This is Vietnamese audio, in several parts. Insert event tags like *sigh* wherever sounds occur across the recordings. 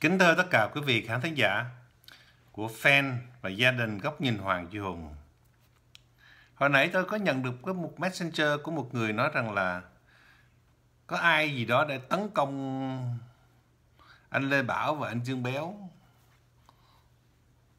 Kính thưa tất cả quý vị khán thính giả của fan và gia đình Góc Nhìn Hoàng Duy Hùng. Hồi nãy tôi có nhận được có một messenger của một người nói rằng là có ai gì đó để tấn công anh Lê Bảo và anh Dương Béo.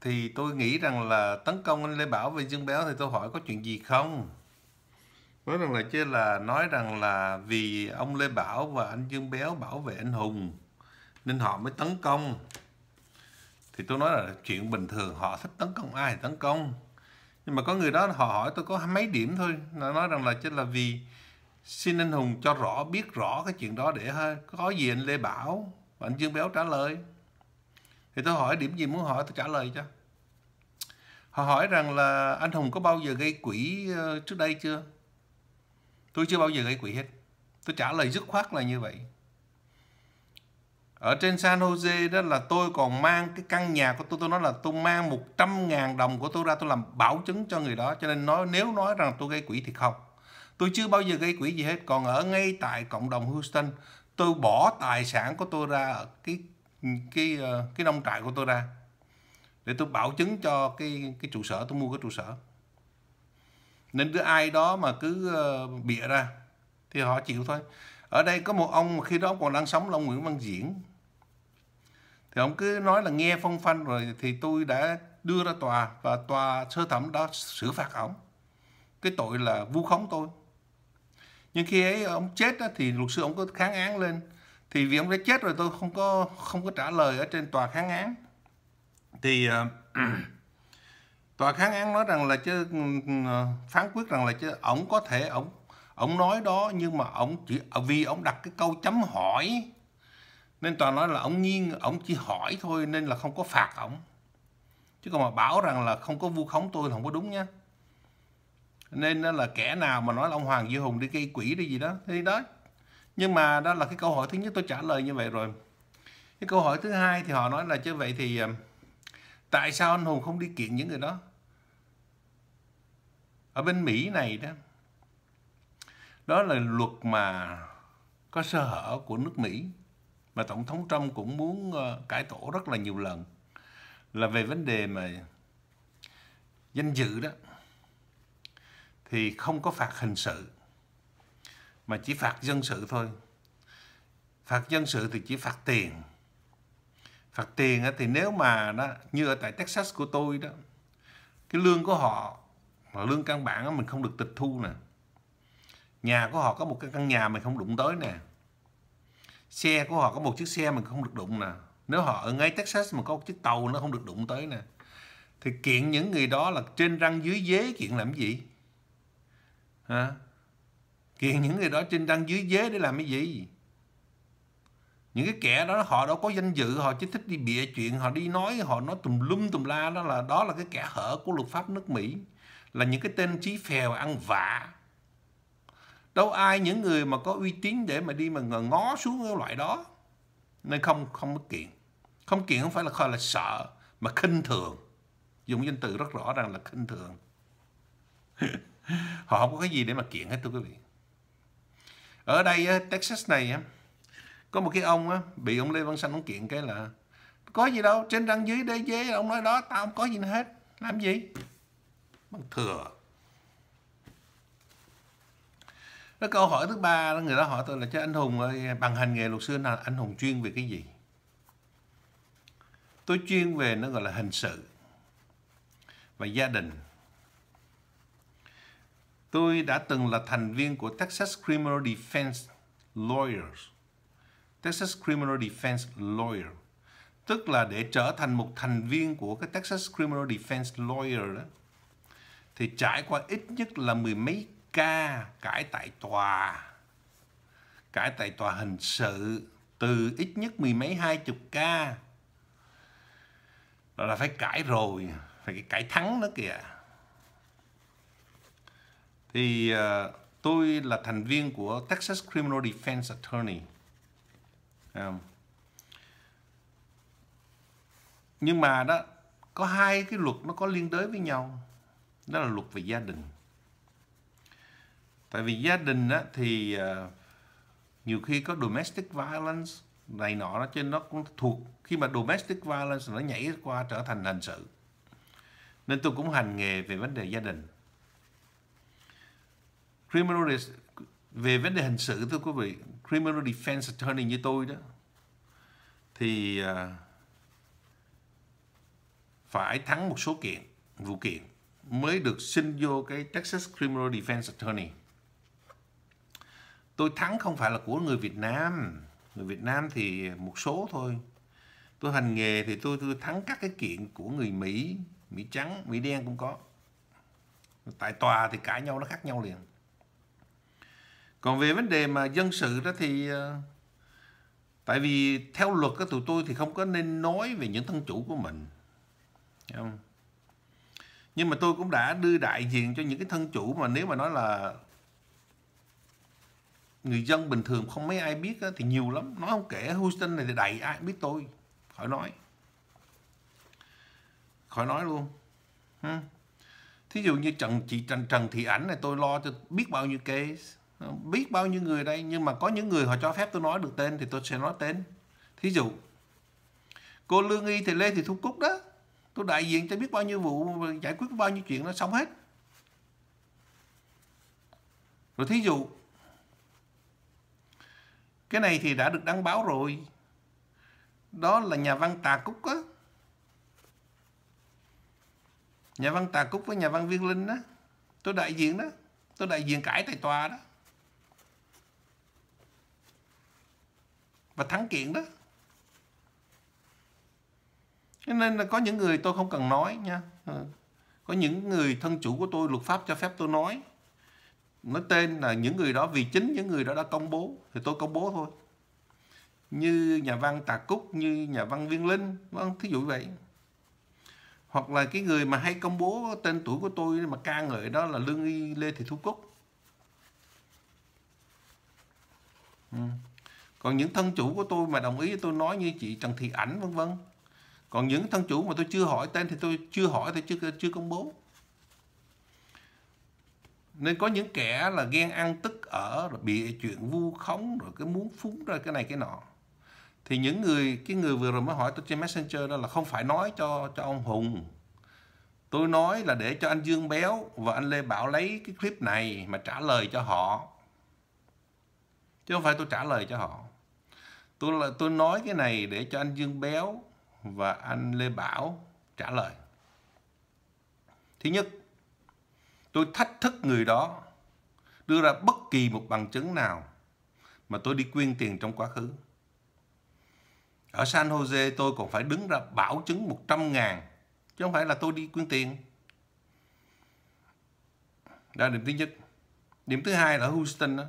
Thì tôi nghĩ rằng là tấn công anh Lê Bảo và Dương Béo thì tôi hỏi có chuyện gì không? Nói rằng là chứ là nói rằng là vì ông Lê Bảo và anh Dương Béo bảo vệ anh Hùng nên họ mới tấn công thì tôi nói là chuyện bình thường họ thích tấn công ai thì tấn công nhưng mà có người đó họ hỏi tôi có mấy điểm thôi nó nói rằng là chính là vì xin anh hùng cho rõ biết rõ cái chuyện đó để hơi có gì anh lê bảo và anh dương béo trả lời thì tôi hỏi điểm gì muốn hỏi tôi trả lời cho họ hỏi rằng là anh hùng có bao giờ gây quỹ ờ, trước đây chưa tôi chưa bao giờ gây quỹ hết tôi trả lời dứt khoát là như vậy ở trên San Jose đó là tôi còn mang cái căn nhà của tôi tôi nói là tôi mang 100 ngàn đồng của tôi ra tôi làm bảo chứng cho người đó cho nên nói nếu nói rằng tôi gây quỹ thì không tôi chưa bao giờ gây quỹ gì hết còn ở ngay tại cộng đồng Houston tôi bỏ tài sản của tôi ra ở cái cái ờ, cái nông trại của tôi ra để tôi bảo chứng cho cái cái trụ sở tôi mua cái trụ sở nên cứ ai đó mà cứ ờ, bịa ra thì họ chịu thôi ở đây có một ông khi đó còn đang sống là ông Nguyễn Văn Diễn thì ông cứ nói là nghe phong phanh rồi thì tôi đã đưa ra tòa và tòa sơ thẩm đã xử phạt ông cái tội là vu khống tôi nhưng khi ấy ông chết đó, thì luật sư ông có kháng án lên thì vì ông đã chết rồi tôi không có không có trả lời ở trên tòa kháng án thì uh, *clears throat* tòa kháng án nói rằng là chứ ờ, phán quyết rằng là chứ ổng có thể ông ông nói đó nhưng mà ông chỉ vì ông đặt cái câu chấm hỏi nên tòa nói là ông nghiêng ông chỉ hỏi thôi nên là không có phạt ông chứ còn mà bảo rằng là không có vu khống tôi là không có đúng nha nên đó là kẻ nào mà nói là ông Hoàng Duy Hùng đi gây quỷ đi gì đó thì đó nhưng mà đó là cái câu hỏi thứ nhất tôi trả lời như vậy rồi cái câu hỏi thứ hai thì họ nói là chứ vậy thì ờ, tại sao anh Hùng không đi kiện những người đó ở bên Mỹ này đó đó là luật mà có sơ hở của nước Mỹ mà tổng thống Trump cũng muốn ờ, cải tổ rất là nhiều lần là về vấn đề mà danh dự đó thì không có phạt hình sự mà chỉ phạt dân sự thôi phạt dân sự thì chỉ phạt tiền phạt tiền thì nếu mà đó như ở tại Texas của tôi đó cái lương của họ là lương căn bản mình không được tịch thu nè nhà của họ có một cái căn nhà mình không đụng tới nè xe của họ có một chiếc xe mà không được đụng nè nếu họ ở ngay Texas mà có một chiếc tàu nó không được đụng tới nè thì kiện những người đó là trên răng dưới dế kiện làm gì hả kiện những người đó trên răng dưới dế để làm cái gì những cái kẻ đó họ đâu có danh dự họ chỉ thích đi bịa chuyện họ đi nói họ nói tùm lum tùm la đó là đó là cái kẻ hở của luật pháp nước mỹ là những cái tên trí phèo ăn vạ đâu ai những người mà có uy tín để mà đi mà ngó xuống cái loại đó nên không không có kiện không kiện không phải là coi là sợ mà khinh thường dùng danh từ rất rõ ràng là khinh thường *laughs* họ không có cái gì để mà kiện hết thưa quý vị ở đây Texas này có một cái ông bị ông Lê Văn Sanh ông kiện cái là có gì đâu trên răng dưới đế dế ông nói đó tao không có gì hết làm gì bằng thừa Cái câu hỏi thứ ba là người đó hỏi tôi là cho anh Hùng ơi, bằng hành nghề luật sư là anh Hùng chuyên về cái gì? Tôi chuyên về nó gọi là hình sự và gia đình. Tôi đã từng là thành viên của Texas Criminal Defense Lawyers. Texas Criminal Defense Lawyer. Tức là để trở thành một thành viên của cái Texas Criminal Defense Lawyer đó, thì trải qua ít nhất là mười mấy ca cãi tại tòa cãi tại tòa hình sự từ ít nhất mười mấy hai chục ca đó là phải cãi rồi phải cãi thắng nữa kìa thì uh, tôi là thành viên của Texas Criminal Defense Attorney um, nhưng mà đó có hai cái luật nó có liên đới với nhau đó là luật về gia đình tại vì gia đình á, thì uh, nhiều khi có domestic violence này nọ nó trên nó cũng thuộc khi mà domestic violence nó nhảy qua trở thành hình sự nên tôi cũng hành nghề về vấn đề gia đình criminal về vấn đề hình sự thưa quý vị criminal defense attorney như tôi đó thì uh, phải thắng một số kiện vụ kiện mới được xin vô cái Texas Criminal Defense Attorney tôi thắng không phải là của người Việt Nam người Việt Nam thì một số thôi tôi hành nghề thì tôi tôi thắng các cái kiện của người Mỹ Mỹ trắng Mỹ đen cũng có tại tòa thì cãi nhau nó khác nhau liền còn về vấn đề mà dân sự đó thì ờ, tại vì theo luật các tụi tôi thì không có nên nói về những thân chủ của mình không nhưng mà tôi cũng đã đưa đại diện cho những cái thân chủ mà nếu mà nói là người dân bình thường không mấy ai biết thì nhiều lắm nói không kể Houston này thì đầy ai biết tôi khỏi nói khỏi nói luôn hmm. thí dụ như trần chị trần trần thị ảnh này tôi lo cho biết bao nhiêu case biết bao nhiêu người đây nhưng mà có những người họ cho phép tôi nói được tên thì tôi sẽ nói tên thí dụ cô lương y thì lê thì thu cúc đó tôi đại diện cho biết bao nhiêu vụ giải quyết bao nhiêu chuyện nó xong hết rồi thí dụ cái này thì đã được đăng báo rồi đó là nhà văn Tà Cúc á nhà văn Tà Cúc với nhà văn Viên Linh á tôi đại diện đó tôi đại diện cãi tại tòa đó và thắng kiện đó cho nên là có những người tôi không cần nói nha ừ. có những người thân chủ của tôi luật pháp cho phép tôi nói nói tên là những người đó vì chính những người đó đã công bố thì tôi công bố thôi như nhà văn Tà Cúc như nhà văn Viên Linh vâng thí dụ vậy hoặc là cái người mà hay công bố tên tuổi của tôi mà ca ngợi đó là Lương Y Lê Thị Thu Cúc ừ. còn những thân chủ của tôi mà đồng ý tôi nói như chị Trần Thị Ảnh vân vân còn những thân chủ mà tôi chưa hỏi tên thì tôi chưa hỏi thì chưa chưa công bố nên có những kẻ là ghen ăn tức ở rồi bị chuyện vu khống rồi cái muốn phúng ra cái này cái nọ thì những người cái người vừa rồi mới hỏi tôi trên messenger đó là không phải nói cho cho ông hùng tôi nói là để cho anh dương béo và anh lê bảo lấy cái clip này mà trả lời cho họ chứ không phải tôi trả lời cho họ tôi là tôi nói cái này để cho anh dương béo và anh lê bảo trả lời thứ nhất Tôi thách thức người đó đưa ra bất kỳ một bằng chứng nào mà tôi đi quyên tiền trong quá khứ. Ở San Jose tôi còn phải đứng ra bảo chứng 100 ngàn chứ không phải là tôi đi quyên tiền. Đó là điểm thứ nhất. Điểm thứ hai là ở Houston đó,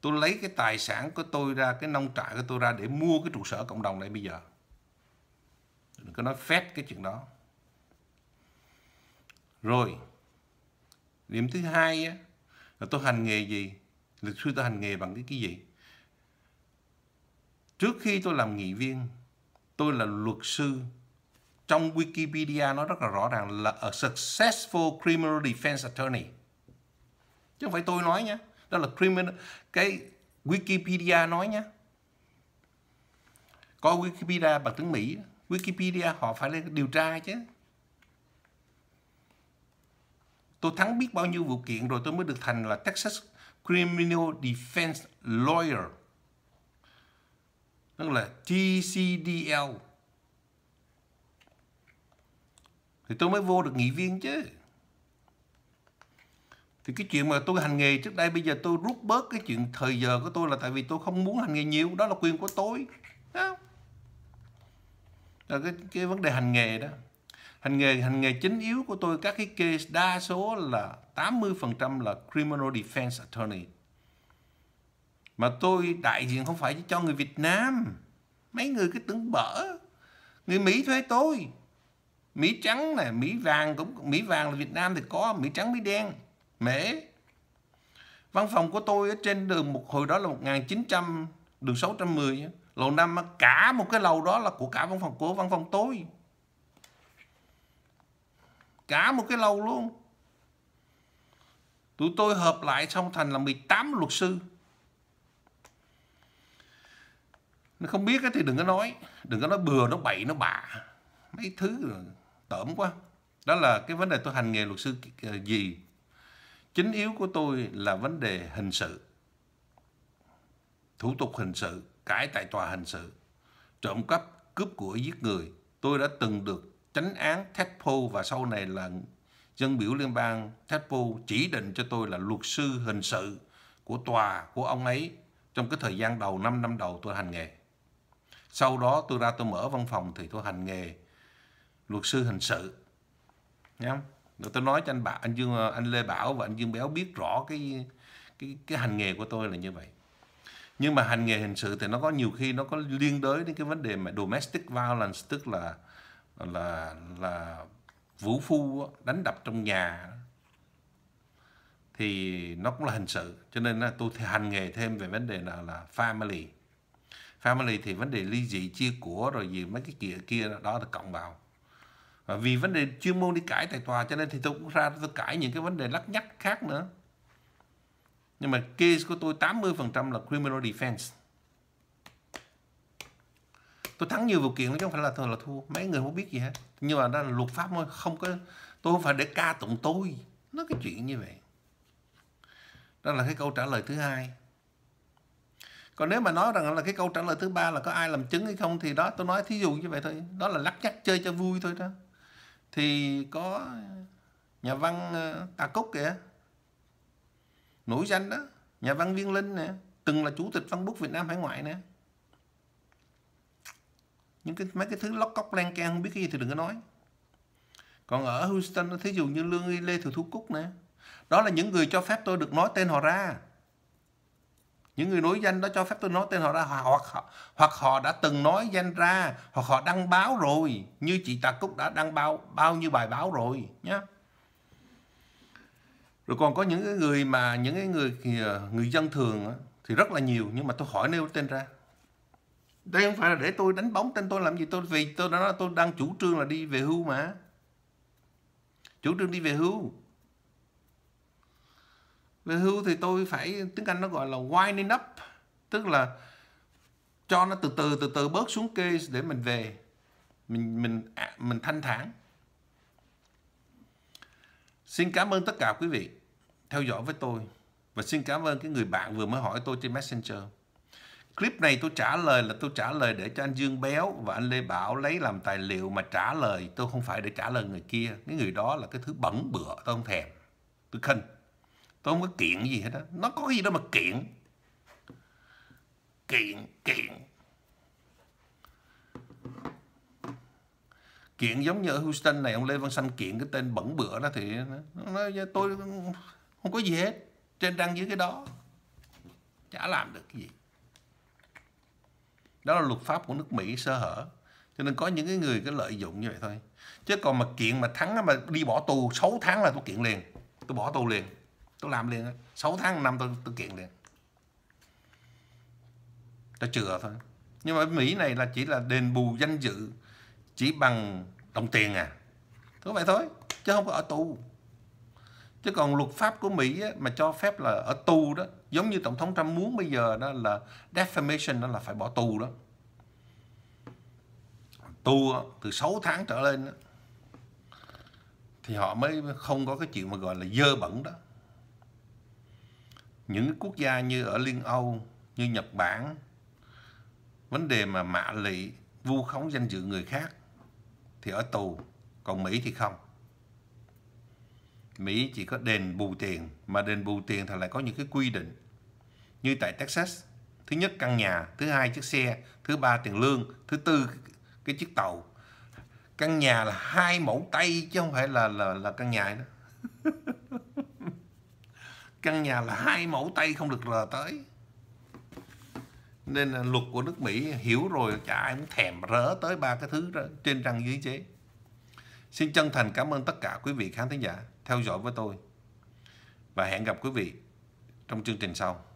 tôi lấy cái tài sản của tôi ra, cái nông trại của tôi ra để mua cái trụ sở cộng đồng này bây giờ. Đừng có nói phép cái chuyện đó. Rồi, điểm thứ hai á, là tôi hành nghề gì lịch sư tôi hành nghề bằng cái cái gì trước khi tôi làm nghị viên tôi là luật sư trong Wikipedia nó rất là rõ ràng là a successful criminal defense attorney chứ không phải tôi nói nhé đó là criminal cái Wikipedia nói nhé có Wikipedia bằng tiếng Mỹ Wikipedia họ phải điều tra chứ Tôi thắng biết bao nhiêu vụ kiện rồi tôi mới được thành là Texas Criminal Defense Lawyer. Tức là TCDL. Thì tôi mới vô được nghị viên chứ. Thì cái chuyện mà tôi hành nghề trước đây bây giờ tôi rút bớt cái chuyện thời giờ của tôi là tại vì tôi không muốn hành nghề nhiều. Đó là quyền của tôi. Đó. Là cái, cái vấn đề hành nghề đó hành nghề hành nghề chính yếu của tôi các cái case đa số là 80% là criminal defense attorney mà tôi đại diện không phải cho người Việt Nam mấy người cứ tưởng bỡ người Mỹ thuê tôi Mỹ trắng này Mỹ vàng cũng Mỹ vàng là Việt Nam thì có Mỹ trắng Mỹ đen mễ văn phòng của tôi ở trên đường một hồi đó là 1900 đường 610 lầu năm cả một cái lầu đó là của cả văn phòng của văn phòng tôi Cả một cái lâu luôn. Tụi tôi hợp lại xong thành là 18 luật sư. Nó không biết thì đừng có nói. Đừng có nói bừa, nó bậy, nó bạ. Mấy thứ tởm quá. Đó là cái vấn đề tôi hành nghề luật sư gì. Chính yếu của tôi là vấn đề hình sự. Thủ tục hình sự, cãi tại tòa hình sự, trộm cắp, cướp của giết người. Tôi đã từng được chánh án Tedpo và sau này là dân biểu liên bang Tedpo chỉ định cho tôi là luật sư hình sự của tòa của ông ấy trong cái thời gian đầu 5 năm đầu tôi hành nghề. Sau đó tôi ra tôi mở văn phòng thì tôi hành nghề luật sư hình sự. Nhá. Rồi tôi nói cho anh bà, anh Dương anh Lê Bảo và anh Dương Béo biết rõ cái cái cái hành nghề của tôi là như vậy. Nhưng mà hành nghề hình sự thì nó có nhiều khi nó có liên đới đến cái vấn đề mà domestic violence tức là là là vũ phu đánh đập trong nhà thì nó cũng là hình sự cho nên là tôi hành nghề thêm về vấn đề là là family family thì vấn đề ly dị chia của rồi gì mấy cái kia kia đó là cộng vào và vì vấn đề chuyên môn đi cãi tại tòa cho nên thì tôi cũng ra tôi cãi những cái vấn đề lắc nhắc khác nữa nhưng mà case của tôi 80% là criminal defense tôi thắng nhiều vụ kiện chứ không phải là thường là thua mấy người không biết gì hết nhưng mà đó là luật pháp thôi không có tôi không phải để ca tụng tôi nó cái chuyện như vậy đó là cái câu trả lời thứ hai còn nếu mà nói rằng là cái câu trả lời thứ ba là có ai làm chứng hay không thì đó tôi nói thí dụ như vậy thôi đó là lắc nhắc chơi cho vui thôi đó thì có nhà văn ờ, tà cúc kìa nổi danh đó nhà văn viên linh nè từng là chủ tịch văn bút việt nam hải ngoại nè những cái mấy cái thứ lóc cóc lan keng không biết cái gì thì đừng có nói còn ở Houston thí dụ như Lương Y Lê thừa Thu Cúc nè đó là những người cho phép tôi được nói tên họ ra những người nổi danh đó cho phép tôi nói tên họ ra hoặc họ, hoặc họ đã từng nói danh ra hoặc họ đăng báo rồi như chị Tạ Cúc đã đăng bao bao nhiêu bài báo rồi nhé rồi còn có những cái người mà những cái người người dân thường thì rất là nhiều nhưng mà tôi hỏi nêu tên ra đây không phải là để tôi đánh bóng tên tôi làm gì tôi vì tôi đã nói tôi đang chủ trương là đi về hưu mà chủ trương đi về hưu về hưu thì tôi phải tiếng anh nó gọi là winding up tức là cho nó từ từ từ từ bớt xuống kê để mình về mình mình à, mình thanh thản xin cảm ơn tất cả quý vị theo dõi với tôi và xin cảm ơn cái người bạn vừa mới hỏi tôi trên messenger clip này tôi trả lời là tôi trả lời để cho anh Dương Béo và anh Lê Bảo lấy làm tài liệu mà trả lời tôi không phải để trả lời người kia cái người đó là cái thứ bẩn bựa tôi không thèm tôi khinh tôi không có kiện gì hết đó nó có gì đâu mà kiện kiện kiện kiện giống như ở Houston này ông Lê Văn Sanh kiện cái tên bẩn bựa đó thì tôi không có gì hết trên đăng dưới cái đó chả làm được cái gì đó là luật pháp của nước Mỹ sơ hở cho nên có những cái người cái lợi dụng như vậy thôi chứ còn mà kiện mà thắng mà đi bỏ tù 6 tháng là tôi kiện liền tôi bỏ tù liền tôi làm liền 6 tháng năm tôi, tôi kiện liền tôi chừa thôi nhưng mà Mỹ này là chỉ là đền bù danh dự chỉ bằng đồng tiền à có vậy thôi chứ không có ở tù chứ còn luật pháp của Mỹ á, mà cho phép là ở tù đó giống như tổng thống Trump muốn bây giờ đó là defamation đó là phải bỏ tù đó tù đó, từ 6 tháng trở lên đó, thì họ mới không có cái chuyện mà gọi là dơ bẩn đó những quốc gia như ở Liên Âu như Nhật Bản vấn đề mà mạ lị vu khống danh dự người khác thì ở tù còn Mỹ thì không Mỹ chỉ có đền bù tiền mà đền bù tiền thì lại có những cái quy định như tại Texas thứ nhất căn nhà thứ hai chiếc xe thứ ba tiền lương thứ tư cái chiếc tàu căn nhà là hai mẫu tay chứ không phải là là là căn nhà đó *laughs* căn nhà là hai mẫu tay không được rờ tới nên là luật của nước Mỹ hiểu rồi chả ai muốn thèm rỡ tới ba cái thứ trên răng dưới chế xin chân thành cảm ơn tất cả quý vị khán thính giả theo dõi với tôi và hẹn gặp quý vị trong chương trình sau